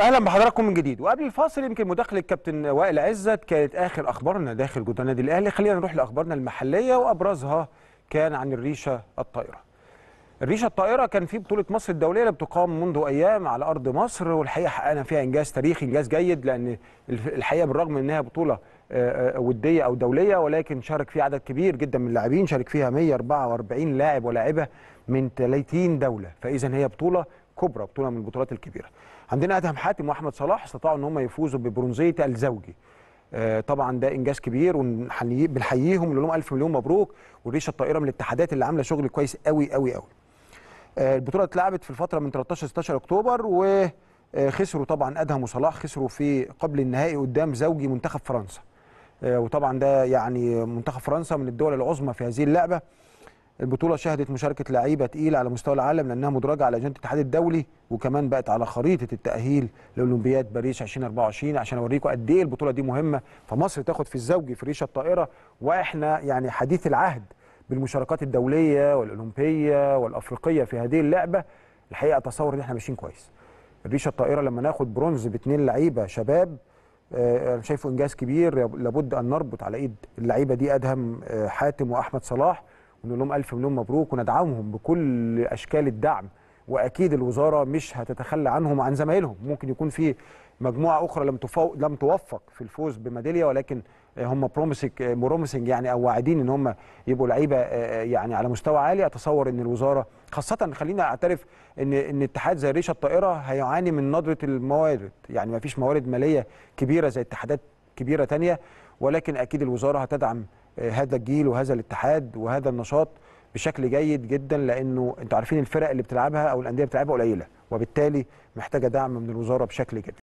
اهلا بحضراتكم من جديد وقبل الفاصل يمكن مداخله كابتن وائل عزت كانت اخر اخبارنا داخل جدران النادي الاهلي خلينا نروح لاخبارنا المحليه وابرزها كان عن الريشه الطائره الريشه الطائره كان في بطوله مصر الدوليه اللي بتقام منذ ايام على ارض مصر والحقيقه حققنا فيها انجاز تاريخي انجاز جيد لان الحقيقه بالرغم انها بطوله آه، آه، وديه او دوليه ولكن شارك فيها عدد كبير جدا من اللاعبين شارك فيها 144 لاعب ولاعبه من 30 دوله فاذا هي بطوله الكبرى بطوله من البطولات الكبيره عندنا ادهم حاتم واحمد صلاح استطاعوا ان هم يفوزوا ببرونزيه الزوجي آه، طبعا ده انجاز كبير وبنحييهم ونقول لهم الف مليون مبروك والريشه الطائره من الاتحادات اللي عامله شغل كويس قوي قوي قوي آه، البطوله اتلعبت في الفتره من 13 16 اكتوبر وخسروا آه، طبعا ادهم وصلاح خسروا في قبل النهائي قدام زوجي منتخب فرنسا وطبعا ده يعني منتخب فرنسا من الدول العظمى في هذه اللعبه البطوله شهدت مشاركه لعيبه تقيله على مستوى العالم لانها مدرجه على اجنده الاتحاد الدولي وكمان بقت على خريطه التاهيل لاولمبياد باريس 2024 عشان اوريكم قد ايه البطوله دي مهمه فمصر تاخد في الزوجي في ريشه الطائره واحنا يعني حديث العهد بالمشاركات الدوليه والاولمبيه والافريقيه في هذه اللعبه الحقيقه اتصور ان احنا ماشيين كويس الريشه الطائره لما ناخد برونز باثنين لعيبه شباب آه، انا شايفه انجاز كبير لابد ان نربط على ايد اللعيبه دي ادهم آه، حاتم واحمد صلاح ونقول لهم الف مليون مبروك وندعمهم بكل اشكال الدعم واكيد الوزاره مش هتتخلى عنهم وعن زمايلهم ممكن يكون في مجموعه اخرى لم لم توفق في الفوز بميداليه ولكن هم بروميسنج يعني او واعدين ان هم يبقوا لعيبه آه، آه، يعني على مستوى عالي اتصور ان الوزاره خاصه خلينا اعترف ان ان اتحاد زي ريشه الطائره هيعاني من ندره الموارد يعني ما فيش موارد ماليه كبيره زي اتحادات كبيره ثانيه ولكن اكيد الوزاره هتدعم آه، هذا الجيل وهذا الاتحاد وهذا النشاط بشكل جيد جدا لانه انتوا عارفين الفرق اللي بتلعبها او الانديه بتلعبها قليله وبالتالي محتاجه دعم من الوزاره بشكل جدا